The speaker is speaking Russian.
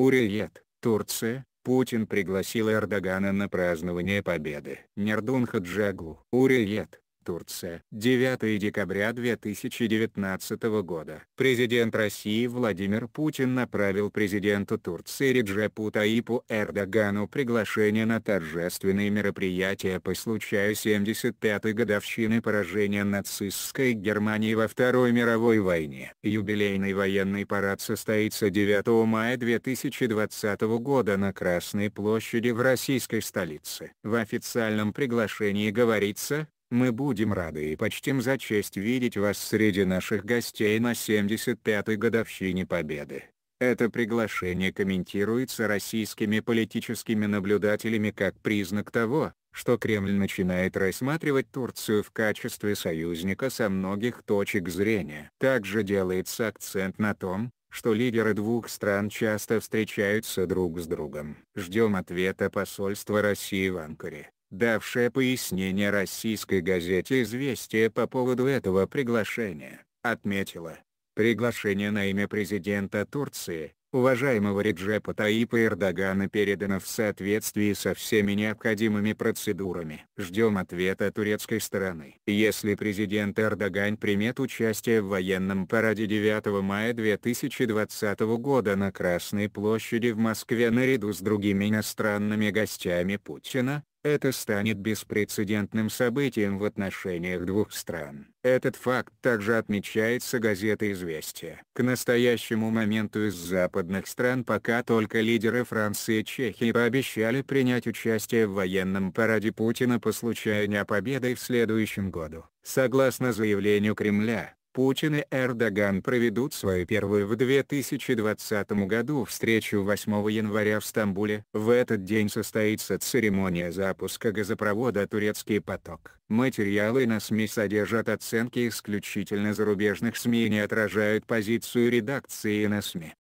Уриет, Турция, Путин пригласил Эрдогана на празднование победы. Нердун Хаджаглу. Уриет, Турция. 9 декабря 2019 года. Президент России Владимир Путин направил президенту Турции Реджепу Таипу Эрдогану приглашение на торжественные мероприятия по случаю 75-й годовщины поражения нацистской Германии во Второй мировой войне. Юбилейный военный парад состоится 9 мая 2020 года на Красной площади в российской столице. В официальном приглашении говорится, мы будем рады и почтим за честь видеть вас среди наших гостей на 75-й годовщине Победы. Это приглашение комментируется российскими политическими наблюдателями как признак того, что Кремль начинает рассматривать Турцию в качестве союзника со многих точек зрения. Также делается акцент на том, что лидеры двух стран часто встречаются друг с другом. Ждем ответа посольства России в Анкаре давшая пояснение российской газете «Известия» по поводу этого приглашения, отметила, приглашение на имя президента Турции, уважаемого Реджепа Таипа Эрдогана передано в соответствии со всеми необходимыми процедурами. Ждем ответа турецкой стороны. Если президент Эрдоган примет участие в военном параде 9 мая 2020 года на Красной площади в Москве наряду с другими иностранными гостями Путина, это станет беспрецедентным событием в отношениях двух стран. Этот факт также отмечается газетой «Известия». К настоящему моменту из западных стран пока только лидеры Франции и Чехии пообещали принять участие в военном параде Путина по случаю Дня Победы в следующем году. Согласно заявлению Кремля, Путин и Эрдоган проведут свою первую в 2020 году встречу 8 января в Стамбуле. В этот день состоится церемония запуска газопровода «Турецкий поток». Материалы на СМИ содержат оценки исключительно зарубежных СМИ и не отражают позицию редакции на СМИ.